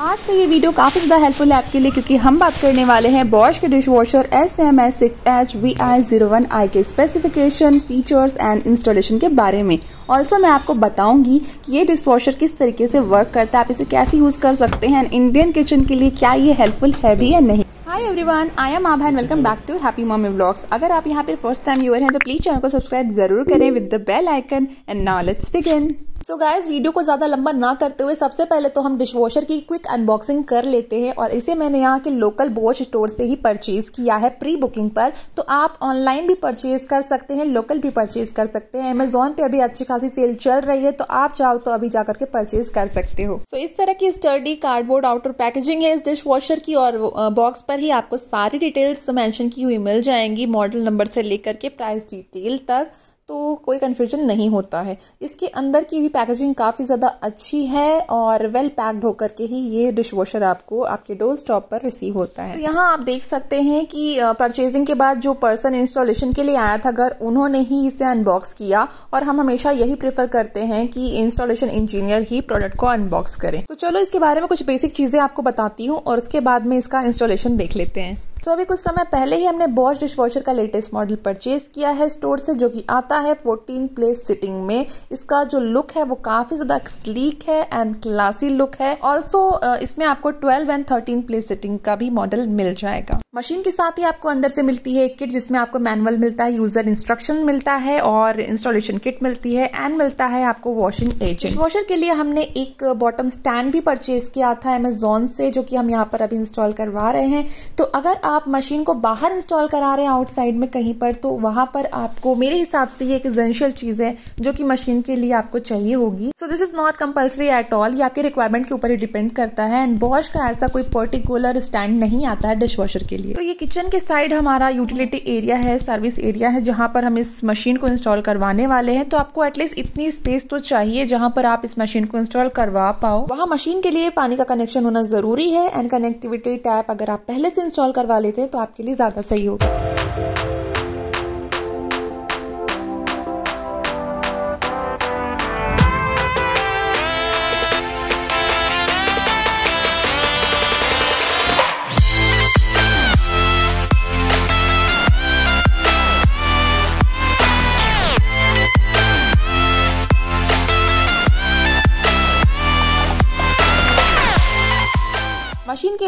आज का ये वीडियो काफ़ी ज़्यादा हेल्पफुल है आपके लिए क्योंकि हम बात करने वाले हैं बॉश के dishwasher S M S six H V I zero one I के स्पेसिफिकेशन फीचर्स एंड इंस्टॉलेशन के बारे में ऑल्सो मैं आपको बताऊंगी कि ये डिश वॉशर किस तरीके से वर्क करता है आप इसे कैसे यूज़ कर सकते हैं इंडियन किचन के लिए क्या ये हेल्पफुल है भी या नहीं everyone I am Abha and welcome back to happy mommy vlogs अगर आप यहाँ पर फर्स्ट टाइम यूर हैं तो प्लीज़ चैनल को सब्सक्राइब जरूर करें with the bell icon and now let's begin so guys video को ज़्यादा लंबा ना करते हुए सबसे पहले तो हम डिशवॉशर की क्विक अनबॉक्सिंग कर लेते हैं और इसे मैंने यहाँ के लोकल बोश स्टोर से ही परचेज़ किया है प्री बुकिंग पर तो आप ऑनलाइन भी परचेज़ कर सकते हैं लोकल भी परचेज़ कर सकते हैं अमेजोन पे अभी अच्छी खासी सेल चल रही है तो आप चाहो तो अभी जाकर के परचेज़ कर सकते हो सो so इस तरह की स्टर्डी कार्डबोर्ड आउटर पैकेजिंग है इस डिशवॉशर की और बॉक्स पर ही आपको सारी डिटेल्स मैंशन की हुई मिल जाएंगी मॉडल नंबर से लेकर के प्राइस डिटेल तक तो कोई कन्फ्यूजन नहीं होता है इसके अंदर की भी पैकेजिंग काफ़ी ज़्यादा अच्छी है और वेल पैक्ड होकर के ही ये डिश वॉशर आपको आपके डोर स्टॉप पर रिसीव होता है तो यहाँ आप देख सकते हैं कि परचेजिंग के बाद जो पर्सन इंस्टॉलेशन के लिए आया था घर उन्होंने ही इसे अनबॉक्स किया और हम हमेशा यही प्रेफर करते हैं कि इंस्टॉलेशन इंजीनियर ही प्रोडक्ट को अनबॉक्स करें तो चलो इसके बारे में कुछ बेसिक चीज़ें आपको बताती हूँ और उसके बाद में इसका इंस्टॉलेशन देख लेते हैं सो अभी कुछ समय पहले ही हमने बॉश डिश वॉशर का लेटेस्ट मॉडल परचेज किया है स्टोर से जो कि आता आता है फोर्टीन प्लेस सिटिंग में इसका जो लुक है वो काफ़ी ज़्यादा स्लीक है एंड क्लासी लुक है ऑल्सो इसमें आपको twelve and thirteen place sitting का भी मॉडल मिल जाएगा मशीन के साथ ही आपको अंदर से मिलती है एक किट जिसमें आपको मैनुअल मिलता है यूजर इंस्ट्रक्शन मिलता है और इंस्टॉलेशन किट मिलती है एंड मिलता है आपको वॉशिंग एजेंट वॉशर के लिए हमने एक बॉटम स्टैंड भी परचेज किया था एमेजोन से जो कि हम यहाँ पर अभी इंस्टॉल करवा रहे हैं तो अगर आप मशीन को बाहर इंस्टॉल करा रहे हैं आउटसाइड में कहीं पर तो वहां पर आपको मेरे हिसाब से से ये एक इजेंशियल चीज़ है जो कि मशीन के लिए आपको चाहिए होगी so this is not compulsory at all ये आपके रिक्वायरमेंट के ऊपर ही डिपेंड करता है एंड बॉश का ऐसा कोई पर्टिकुलर स्टैंड नहीं आता है डिश वॉशर के लिए तो ये किचन के साइड हमारा यूटिलिटी एरिया है सर्विस एरिया है जहां पर हम इस मशीन को इंस्टॉल करवाने वाले हैं तो आपको एटलीस्ट इतनी स्पेस तो चाहिए जहां पर आप इस मशीन को इंस्टॉल करवा पाओ वहां मशीन के लिए पानी का कनेक्शन होना ज़रूरी है एंड कनेक्टिविटी टैप अगर आप पहले से इंस्टॉल करवा लेते हैं तो आपके लिए ज़्यादा सही होगा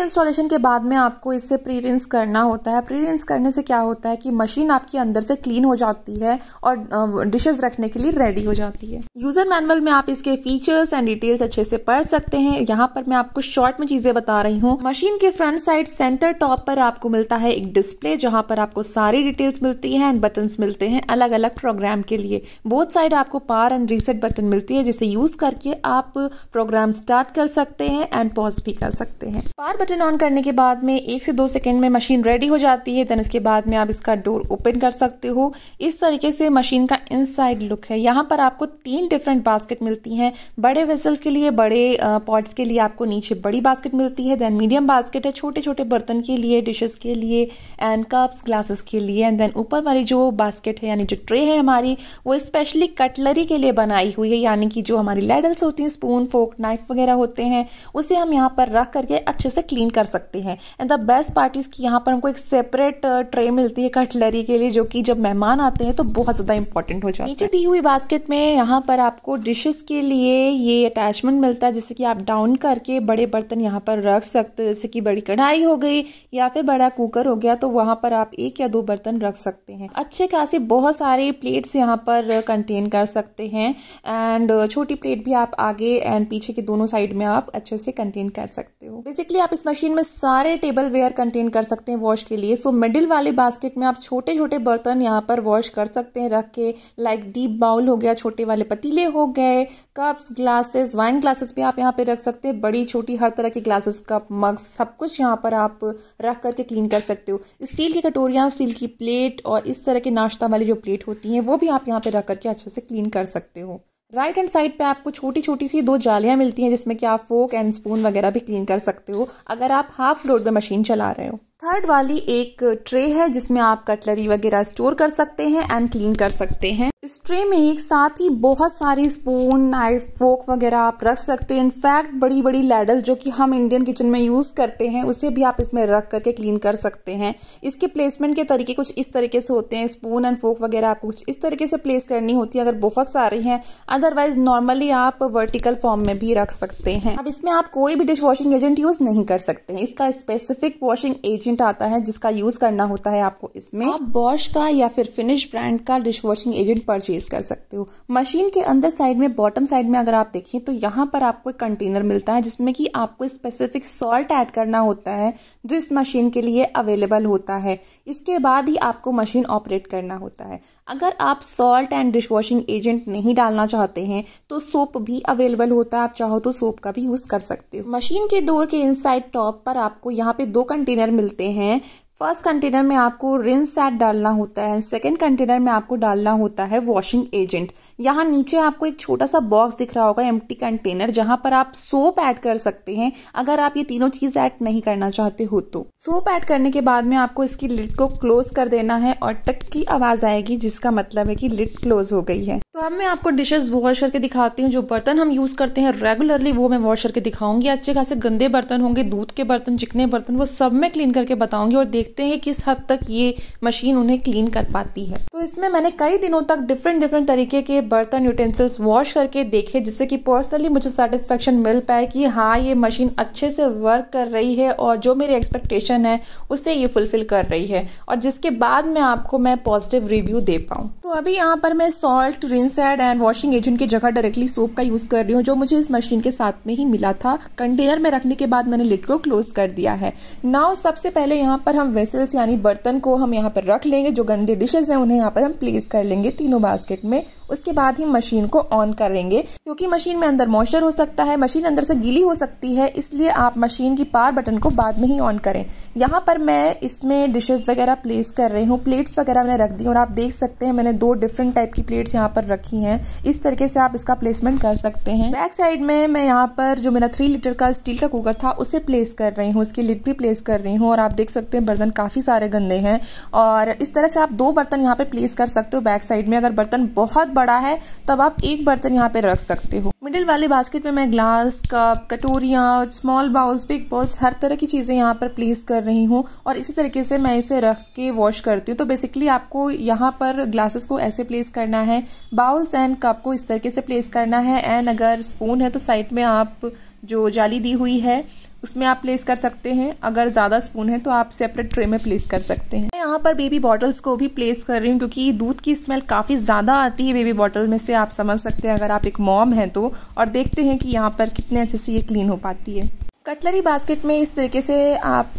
इंस्टॉलेशन के बाद में आपको इससे प्री रिंस करना होता है प्री रिंस करने से क्या होता है कि मशीन आपके अंदर से क्लीन हो जाती है और डिशेज रखने के लिए रेडी हो जाती है यूजर मैनुअल में आप इसके फीचर्स एंड डिटेल्स अच्छे से पढ़ सकते हैं यहाँ पर मैं आपको शॉर्ट में चीजें बता रही हूँ मशीन के फ्रंट साइड सेंटर टॉप पर आपको मिलता है एक डिस्प्ले जहाँ पर आपको सारी डिटेल्स मिलती है एंड बटन मिलते हैं अलग अलग प्रोग्राम के लिए बोथ साइड आपको पार एंड रीसेट बटन मिलती है जिसे यूज करके आप प्रोग्राम स्टार्ट कर सकते हैं एंड पॉज भी कर सकते हैं पार बटन इंजन ऑन करने के बाद में एक से दो सेकेंड में मशीन रेडी हो जाती है देन इसके बाद में आप इसका डोर ओपन कर सकते हो इस तरीके से मशीन का इनसाइड लुक है यहाँ पर आपको तीन डिफरेंट बास्केट मिलती हैं बड़े वेसल्स के लिए बड़े पॉट्स के लिए आपको नीचे बड़ी बास्केट मिलती है देन मीडियम बास्केट है छोटे छोटे बर्तन के लिए डिशेस के लिए एंड कप्स ग्लासेस के लिए एंड देन ऊपर वाली जो बास्केट है यानी जो ट्रे है हमारी वो स्पेशली कटलरी के लिए बनाई हुई है यानी कि जो हमारी लेडल्स होती हैं स्पून फोक नाइफ वगैरह होते हैं उसे हम यहाँ पर रख करके अच्छे से क्लीन क्लीन कर सकते हैं and the best part is यहाँ पर हमको एक सेपरेट ट्रे uh, मिलती है कटलरी के लिए जो कि जब मेहमान आते हैं तो बहुत ज़्यादा इंपॉर्टेंट हो जाता है नीचे दी हुई बास्केट में यहाँ पर आपको डिशेस के लिए ये अटैचमेंट मिलता है जैसे कि आप डाउन करके बड़े बर्तन यहाँ पर रख सकते हो जैसे कि बड़ी कढ़ाई हो गई या फिर बड़ा कुकर हो गया तो वहाँ पर आप एक या दो बर्तन रख सकते हैं अच्छे खासे बहुत सारे प्लेट्स यहाँ पर कंटेन कर सकते हैं एंड uh, छोटी प्लेट भी आप आगे एंड पीछे के दोनों साइड में आप अच्छे से कंटेन कर सकते हो बेसिकली आप इसमें मशीन में सारे टेबल वेयर कंटेन कर सकते हैं वॉश के लिए सो मिडिल वाले बास्केट में आप छोटे छोटे बर्तन यहाँ पर वॉश कर सकते हैं रख के लाइक डीप बाउल हो गया छोटे वाले पतीले हो गए कप्स ग्लासेस वाइन ग्लासेस भी आप यहाँ पे रख सकते हैं बड़ी छोटी हर तरह के ग्लासेस कप मग सब कुछ यहाँ पर आप रख करके क्लीन कर सकते हो स्टील की कटोरियाँ स्टील की प्लेट और इस तरह के नाश्ता वाली जो प्लेट होती हैं वो भी आप यहाँ पे रख करके अच्छे से क्लीन कर सकते हो राइट हैंड साइड पे आपको छोटी छोटी सी दो जालियां मिलती हैं जिसमें कि आप फोक एंड स्पून वगैरह भी क्लीन कर सकते हो अगर आप हाफ लोड में मशीन चला रहे हो थर्ड वाली एक ट्रे है जिसमें आप कटलरी वगैरह स्टोर कर सकते हैं एंड क्लीन कर सकते हैं इस ट्रे में एक साथ ही बहुत सारी स्पून नाइफ फोक वगैरह आप रख सकते हैं इनफैक्ट बड़ी बड़ी लैडल जो कि हम इंडियन किचन में यूज़ करते हैं उसे भी आप इसमें रख करके क्लीन कर सकते हैं इसके प्लेसमेंट के तरीके कुछ इस तरीके से होते हैं स्पून एंड फोक वगैरह आपको कुछ इस तरीके से प्लेस करनी होती है अगर बहुत सारे हैं अदरवाइज नॉर्मली आप वर्टिकल फॉर्म में भी रख सकते हैं अब इसमें आप कोई भी डिश वॉशिंग एजेंट यूज़ नहीं कर सकते हैं इसका स्पेसिफिक वॉशिंग एजेंट एजेंट आता है जिसका यूज़ करना होता है आपको इसमें आप बॉश का या फिर फिनिश ब्रांड का डिश वॉशिंग एजेंट परचेज कर सकते हो मशीन के अंदर साइड में बॉटम साइड में अगर आप देखें तो यहाँ पर आपको एक कंटेनर मिलता है जिसमें कि आपको स्पेसिफिक सॉल्ट ऐड करना होता है जो इस मशीन के लिए अवेलेबल होता है इसके बाद ही आपको मशीन ऑपरेट करना होता है अगर आप salt and dishwashing agent नहीं डालना चाहते हैं तो सोप भी अवेलेबल होता है आप चाहो तो सोप का भी यूज़ कर सकते हो मशीन के डोर के इन टॉप पर आपको यहाँ पे दो कंटेनर मिलते मिलते हैं फर्स्ट कंटेनर में आपको रिन सेट डालना होता है सेकेंड कंटेनर में आपको डालना होता है वॉशिंग एजेंट यहाँ नीचे आपको एक छोटा सा बॉक्स दिख रहा होगा एम्प्टी कंटेनर जहाँ पर आप सोप ऐड कर सकते हैं अगर आप ये तीनों चीज ऐड नहीं करना चाहते हो तो सोप ऐड करने के बाद में आपको इसकी लिड को क्लोज कर देना है और टक की आवाज आएगी जिसका मतलब है कि लिड क्लोज हो गई है तो अब मैं आपको डिशेज वॉश करके दिखाती हूँ जो बर्तन हम यूज करते हैं रेगुलरली वो मैं वॉश करके दिखाऊंगी अच्छे खासे गंदे बर्तन होंगे दूध के बर्तन चिकने बर्तन वो सब मैं क्लीन करके बताऊंगी और देख देखते हैं किस हद तक ये मशीन उन्हें क्लीन कर पाती है तो इसमें मैंने कई दिनों तक डिफरेंट डिफरेंट तरीके के बर्तन यूटेंसिल्स वॉश करके देखे जिससे कि पर्सनली मुझे सेटिस्फेक्शन मिल पाए कि हाँ ये मशीन अच्छे से वर्क कर रही है और जो मेरी एक्सपेक्टेशन है उसे ये फुलफिल कर रही है और जिसके बाद में आपको मैं पॉजिटिव रिव्यू दे पाऊँ तो अभी यहाँ पर मैं salt rinse aid and washing agent की जगह डायरेक्टली सोप का यूज़ कर रही हूँ जो मुझे इस मशीन के साथ में ही मिला था कंटेनर में रखने के बाद मैंने लिड को क्लोज कर दिया है नाउ सबसे पहले यहाँ पर हम वेसल्स यानी बर्तन को हम यहाँ पर रख लेंगे जो गंदे डिशेज हैं उन्हें यहाँ पर हम प्लेस कर लेंगे तीनों बास्केट में उसके बाद ही मशीन को ऑन करेंगे क्योंकि मशीन में अंदर मॉइस्चर हो सकता है मशीन अंदर से गीली हो सकती है इसलिए आप मशीन की पार बटन को बाद में ही ऑन करें यहाँ पर मैं इसमें डिशेस वगैरह प्लेस कर रही हूँ प्लेट्स वगैरह मैंने रख दी और आप देख सकते हैं मैंने दो डिफरेंट टाइप की प्लेट्स यहाँ पर रखी हैं इस तरीके से आप इसका प्लेसमेंट कर सकते हैं बैक साइड में मैं यहाँ पर जो मेरा थ्री लीटर का स्टील का कुकर था उसे प्लेस कर रही हूँ उसकी लिट भी प्लेस कर रही हूँ और आप देख सकते हैं बर्तन काफ़ी सारे गंदे हैं और इस तरह से आप दो बर्तन यहाँ पर प्लेस कर सकते हो बैक साइड में अगर बर्तन बहुत बड़ा है तब आप एक बर्तन यहाँ पे रख सकते हो मिडिल वाले बास्केट में मैं ग्लास कप कटोरिया स्मॉल बाउल्स बिग बॉल्स हर तरह की चीज़ें यहाँ पर प्लेस कर रही हूँ और इसी तरीके से मैं इसे रख के वॉश करती हूँ तो बेसिकली आपको यहाँ पर ग्लासेस को ऐसे प्लेस करना है बाउल्स एंड कप को इस तरीके से प्लेस करना है एंड अगर स्पून है तो साइड में आप जो जाली दी हुई है उसमें आप प्लेस कर सकते हैं अगर ज़्यादा स्पून है तो आप सेपरेट ट्रे में प्लेस कर सकते हैं मैं यहाँ पर बेबी बॉटल्स को भी प्लेस कर रही हूँ क्योंकि दूध की स्मेल काफ़ी ज़्यादा आती है बेबी बॉटल में से आप समझ सकते हैं अगर आप एक मॉम हैं तो और देखते हैं कि यहाँ पर कितने अच्छे से ये क्लीन हो पाती है कटलरी बास्केट में इस तरीके से आप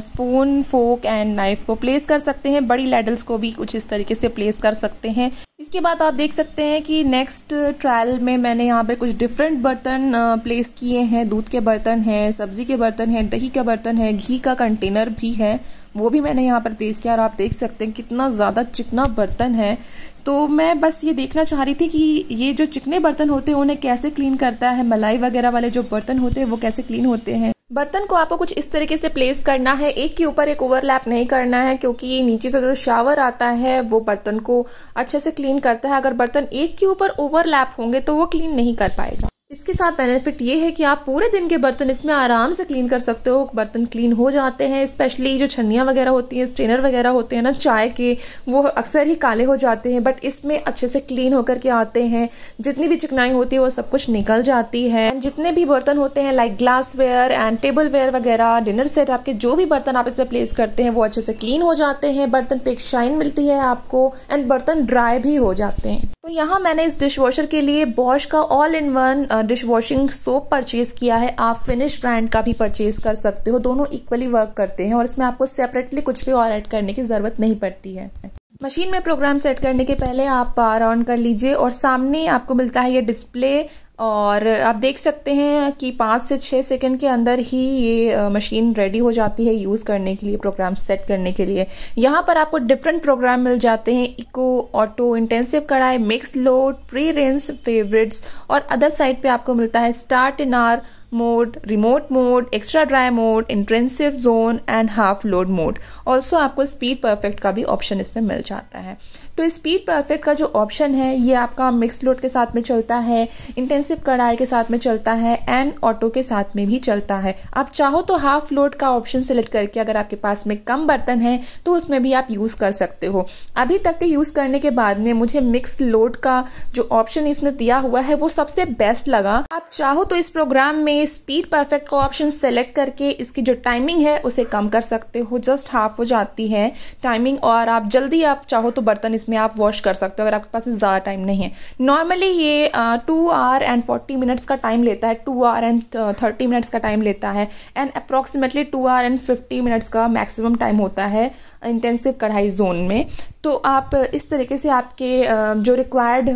स्पून फोक एंड नाइफ को प्लेस कर सकते हैं बड़ी लेडल्स को भी कुछ इस तरीके से प्लेस कर सकते हैं इसके बाद आप देख सकते हैं कि नेक्स्ट ट्रायल में मैंने यहाँ पे कुछ डिफरेंट बर्तन प्लेस किए हैं दूध के बर्तन हैं सब्जी के बर्तन हैं दही का बर्तन है घी का कंटेनर भी है वो भी मैंने यहाँ पर प्लेस किया और आप देख सकते हैं कितना ज़्यादा चिकना बर्तन है तो मैं बस ये देखना चाह रही थी कि ये जो चिकने बर्तन होते हैं उन्हें कैसे क्लीन करता है मलाई वगैरह वाले जो बर्तन होते हैं वो कैसे क्लीन होते हैं बर्तन को आपको कुछ इस तरीके से प्लेस करना है एक के ऊपर एक ओवरलैप नहीं करना है क्योंकि नीचे से जो शावर आता है वो बर्तन को अच्छे से क्लीन करता है अगर बर्तन एक के ऊपर ओवरलैप होंगे तो वो क्लीन नहीं कर पाएगा इसके साथ बेनिफिट ये है कि आप पूरे दिन के बर्तन इसमें आराम से क्लीन कर सकते हो बर्तन क्लीन हो जाते हैं स्पेशली जो छन्नियाँ वगैरह होती हैं स्ट्रेनर वगैरह होते हैं ना चाय के वो अक्सर ही काले हो जाते हैं बट इसमें अच्छे से क्लीन होकर के आते हैं जितनी भी चिकनाई होती है वो सब कुछ निकल जाती है जितने भी बर्तन होते हैं like glassware and tableware वगैरह डिनर सेट आपके जो भी बर्तन आप इसमें प्लेस करते हैं वो अच्छे से क्लीन हो जाते हैं बर्तन पे एक शाइन मिलती है आपको एंड बर्तन ड्राई भी हो जाते हैं तो यहाँ मैंने इस डिश वॉशर के लिए बॉश का all in one dishwashing soap purchase किया है आप फिनिश ब्रांड का भी परचेज़ कर सकते हो दोनों इक्वली वर्क करते हैं और इसमें आपको सेपरेटली कुछ भी और ऐड करने की ज़रूरत नहीं पड़ती है मशीन में प्रोग्राम सेट करने के पहले आप पावर ऑन कर लीजिए और सामने आपको मिलता है ये डिस्प्ले और आप देख सकते हैं कि पाँच से छः सेकंड के अंदर ही ये मशीन रेडी हो जाती है यूज़ करने के लिए प्रोग्राम सेट करने के लिए यहाँ पर आपको डिफरेंट प्रोग्राम मिल जाते हैं eco auto intensive kadhai mix load pre rinse favourites और अदर साइड पे आपको मिलता है start in hour mode remote mode extra dry mode intensive zone and half load mode also आपको स्पीड परफेक्ट का भी ऑप्शन इसमें मिल जाता है तो स्पीड परफेक्ट का जो ऑप्शन है ये आपका मिक्स लोड के साथ में चलता है इंटेंसिव कढ़ाई के साथ में चलता है एंड ऑटो के साथ में भी चलता है आप चाहो तो हाफ लोड का ऑप्शन सेलेक्ट करके अगर आपके पास में कम बर्तन है तो उसमें भी आप यूज़ कर सकते हो अभी तक के यूज़ करने के बाद में मुझे मिक्स लोड का जो ऑप्शन इसमें दिया हुआ है वो सबसे बेस्ट लगा आप चाहो तो इस प्रोग्राम में स्पीड परफेक्ट का ऑप्शन सेलेक्ट करके इसकी जो टाइमिंग है उसे कम कर सकते हो जस्ट हाफ हो जाती है टाइमिंग और आप जल्दी आप चाहो तो बर्तन इस जिसमें आप वॉश कर सकते हो अगर आपके पास में ज़्यादा टाइम नहीं है नॉर्मली ये two hour and forty minutes का टाइम लेता है two hour and thirty minutes का टाइम लेता है and approximately two hour and fifty minutes का मैक्सिमम टाइम होता है इंटेंसिव कढ़ाई जोन में तो आप इस तरीके से आपके जो रिक्वायर्ड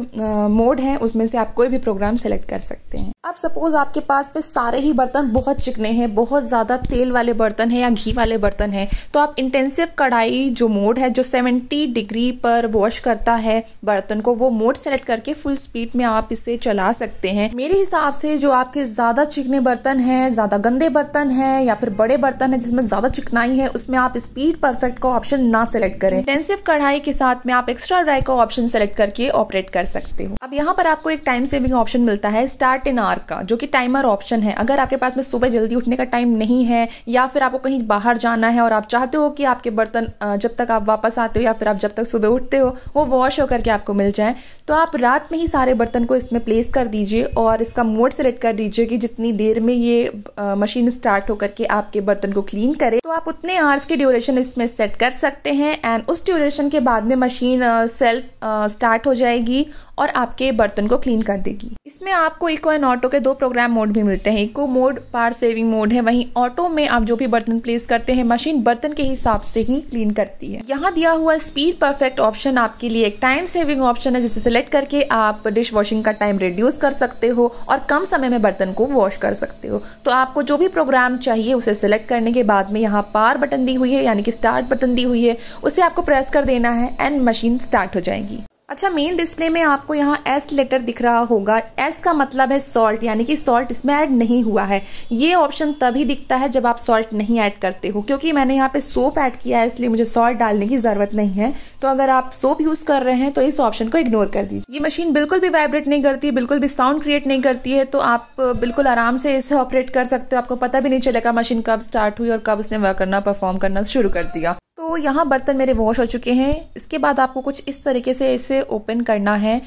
मोड हैं उसमें से आप कोई भी प्रोग्राम सेलेक्ट कर सकते हैं अब सपोज आपके पास पे सारे ही बर्तन बहुत चिकने हैं बहुत ज़्यादा तेल वाले बर्तन हैं या घी वाले बर्तन हैं तो आप इंटेंसिव कढ़ाई जो मोड है जो 70 डिग्री पर वो वॉश करता है बर्तन को वो मोड सेलेक्ट करके फुल स्पीड में आप इसे चला सकते हैं मेरे हिसाब से जो आपके ज़्यादा चिकने बर्तन हैं ज़्यादा गंदे बर्तन हैं या फिर बड़े बर्तन हैं जिसमें ज़्यादा चिकनाई है उसमें आप स्पीड परफेक्ट का ऑप्शन ना सेलेक्ट करें टेंसिव कढ़ाई के साथ में आप एक्स्ट्रा ड्राई का ऑप्शन सेलेक्ट करके ऑपरेट कर सकते हो अब यहाँ पर आपको एक टाइम सेविंग ऑप्शन मिलता है स्टार्ट इन आर का जो कि टाइमर ऑप्शन है अगर आपके पास में सुबह जल्दी उठने का टाइम नहीं है या फिर आपको कहीं बाहर जाना है और आप चाहते हो कि आपके बर्तन जब तक आप वापस आते हो या फिर आप जब तक सुबह उठते हो वो वॉश होकर के आपको मिल जाए तो आप रात में ही सारे बर्तन को इसमें प्लेस कर दीजिए और इसका मोड सेलेक्ट कर दीजिए कि जितनी देर में ये मशीन स्टार्ट होकर के आपके बर्तन को क्लीन करे तो आप उतने आवर्स के ड्यूरेशन इसमें सेट कर सकते हैं एंड उस ड्यूरेशन के बाद में मशीन सेल्फ स्टार्ट हो जाएगी और आपके बर्तन को क्लीन कर देगी इसमें आपको इको एंड ऑटो के दो प्रोग्राम मोड भी मिलते हैं eco mode power saving mode है वहीं ऑटो में आप जो भी बर्तन प्लेस करते हैं मशीन बर्तन के हिसाब से ही क्लीन करती है यहाँ दिया हुआ स्पीड परफेक्ट ऑप्शन आपके लिए एक टाइम सेविंग ऑप्शन है जिसे सिलेक्ट करके आप डिश वॉशिंग का टाइम रिड्यूस कर सकते हो और कम समय में बर्तन को वॉश कर सकते हो तो आपको जो भी प्रोग्राम चाहिए उसे सिलेक्ट करने के बाद में यहाँ पार बटन दी हुई है यानी कि स्टार्ट बटन दी हुई है उसे आपको प्रेस कर देना है एंड मशीन स्टार्ट हो जाएगी अच्छा मेन डिस्प्ले में आपको यहाँ एस लेटर दिख रहा होगा एस का मतलब है सॉल्ट यानी कि सॉल्ट इसमें ऐड नहीं हुआ है ये ऑप्शन तभी दिखता है जब आप सॉल्ट नहीं ऐड करते हो क्योंकि मैंने यहाँ पे सोप ऐड किया है इसलिए मुझे सॉल्ट डालने की ज़रूरत नहीं है तो अगर आप सोप यूज़ कर रहे हैं तो इस ऑप्शन को इग्नोर कर दीजिए ये मशीन बिल्कुल भी वाइब्रेट नहीं करती बिल्कुल भी साउंड क्रिएट नहीं करती है तो आप बिल्कुल आराम से इसे ऑपरेट कर सकते हो आपको पता भी नहीं चलेगा मशीन कब स्टार्ट हुई और कब उसने वर्क करना परफॉर्म करना शुरू कर दिया तो यहाँ बर्तन मेरे वॉश हो चुके हैं इसके बाद आपको कुछ इस तरीके से इसे ओपन करना है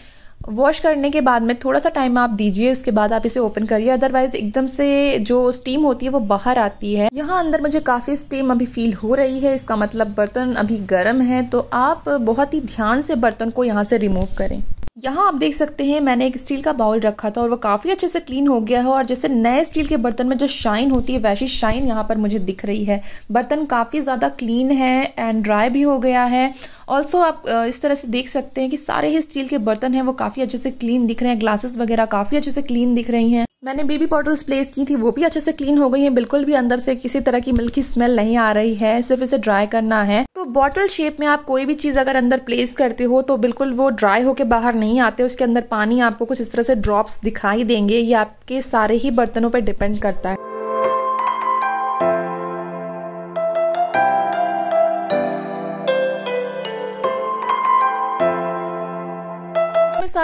वॉश करने के बाद में थोड़ा सा टाइम आप दीजिए उसके बाद आप इसे ओपन करिए अदरवाइज एकदम से जो स्टीम होती है वो बाहर आती है यहाँ अंदर मुझे काफ़ी स्टीम अभी फील हो रही है इसका मतलब बर्तन अभी गर्म है तो आप बहुत ही ध्यान से बर्तन को यहाँ से रिमूव करें यहाँ आप देख सकते हैं मैंने एक स्टील का बाउल रखा था और वो काफ़ी अच्छे से क्लीन हो गया है और जैसे नए स्टील के बर्तन में जो शाइन होती है वैसी शाइन यहाँ पर मुझे दिख रही है बर्तन काफ़ी ज़्यादा क्लीन है एंड ड्राई भी हो गया है ऑल्सो आप इस तरह से देख सकते हैं कि सारे ही स्टील के बर्तन हैं वो काफ़ी अच्छे से क्लीन दिख रहे हैं ग्लासेस वगैरह काफ़ी अच्छे से क्लीन दिख रही हैं मैंने बेबी बॉटल्स प्लेस की थी वो भी अच्छे से क्लीन हो गई है बिल्कुल भी अंदर से किसी तरह की मिल्की स्मेल नहीं आ रही है सिर्फ इसे ड्राई करना है तो बॉटल शेप में आप कोई भी चीज़ अगर अंदर प्लेस करते हो तो बिल्कुल वो ड्राई होके बाहर नहीं आते उसके अंदर पानी आपको कुछ इस तरह से ड्रॉप्स दिखाई देंगे ये आपके सारे ही बर्तनों पर डिपेंड करता है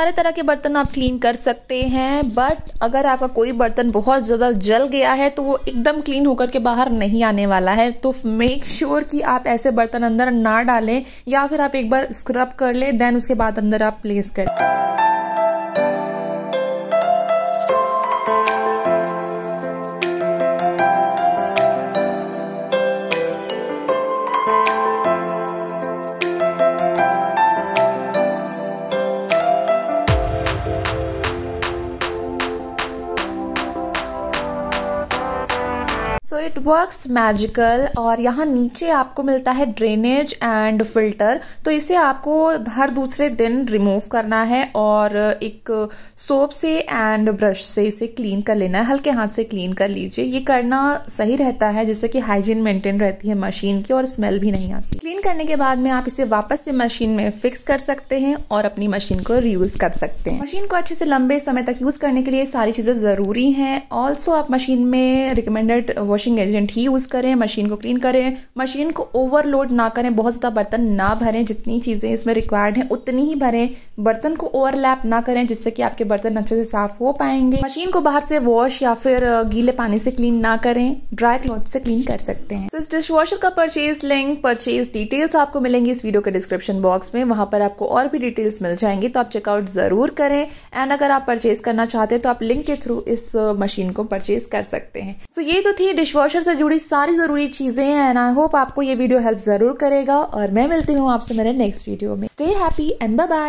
सारे तरह के बर्तन आप क्लीन कर सकते हैं बट अगर आपका कोई बर्तन बहुत ज़्यादा जल गया है तो वो एकदम क्लीन होकर के बाहर नहीं आने वाला है तो मेक श्योर sure कि आप ऐसे बर्तन अंदर ना डालें या फिर आप एक बार स्क्रब कर लें देन उसके बाद अंदर आप प्लेस करें वर्क्स मैजिकल और यहाँ नीचे आपको मिलता है ड्रेनेज एंड फिल्टर तो इसे आपको हर दूसरे दिन रिमूव करना है और एक सोप से एंड ब्रश से इसे क्लीन कर लेना है हल्के हाथ से क्लीन कर लीजिए ये करना सही रहता है जिससे कि हाइजीन मेंटेन रहती है मशीन की और स्मेल भी नहीं आती क्लीन करने के बाद में आप इसे वापस से मशीन में फिक्स कर सकते हैं और अपनी मशीन को रीयूज कर सकते हैं मशीन को अच्छे से लंबे समय तक यूज़ करने के लिए सारी चीज़ें ज़रूरी हैं ऑल्सो आप मशीन में रिकमेंडेड वॉशिंग एजेंट डिटर्जेंट ही यूज़ करें मशीन को क्लीन करें मशीन को ओवरलोड ना करें बहुत ज़्यादा बर्तन ना भरें जितनी चीज़ें इसमें रिक्वायर्ड हैं उतनी ही भरें बर्तन को ओवरलैप ना करें जिससे कि आपके बर्तन अच्छे से साफ हो पाएंगे मशीन को बाहर से वॉश या फिर गीले पानी से क्लीन ना करें ड्राई क्लॉथ से क्लीन कर सकते हैं तो so, इस डिश वॉशर का परचेज लिंक परचेज डिटेल्स आपको मिलेंगी इस वीडियो के डिस्क्रिप्शन बॉक्स में वहाँ पर आपको और भी डिटेल्स मिल जाएंगी तो आप चेकआउट ज़रूर करें एंड अगर आप परचेज करना चाहते हैं तो आप लिंक के थ्रू इस मशीन को परचेज कर सकते हैं सो so, ये तो थी डिश से जुड़ी सारी ज़रूरी चीज़ें हैं एंड आई होप आपको ये वीडियो हेल्प ज़रूर करेगा और मैं मिलती हूँ आपसे मेरे नेक्स्ट वीडियो में स्टे हैप्पी एंड बाय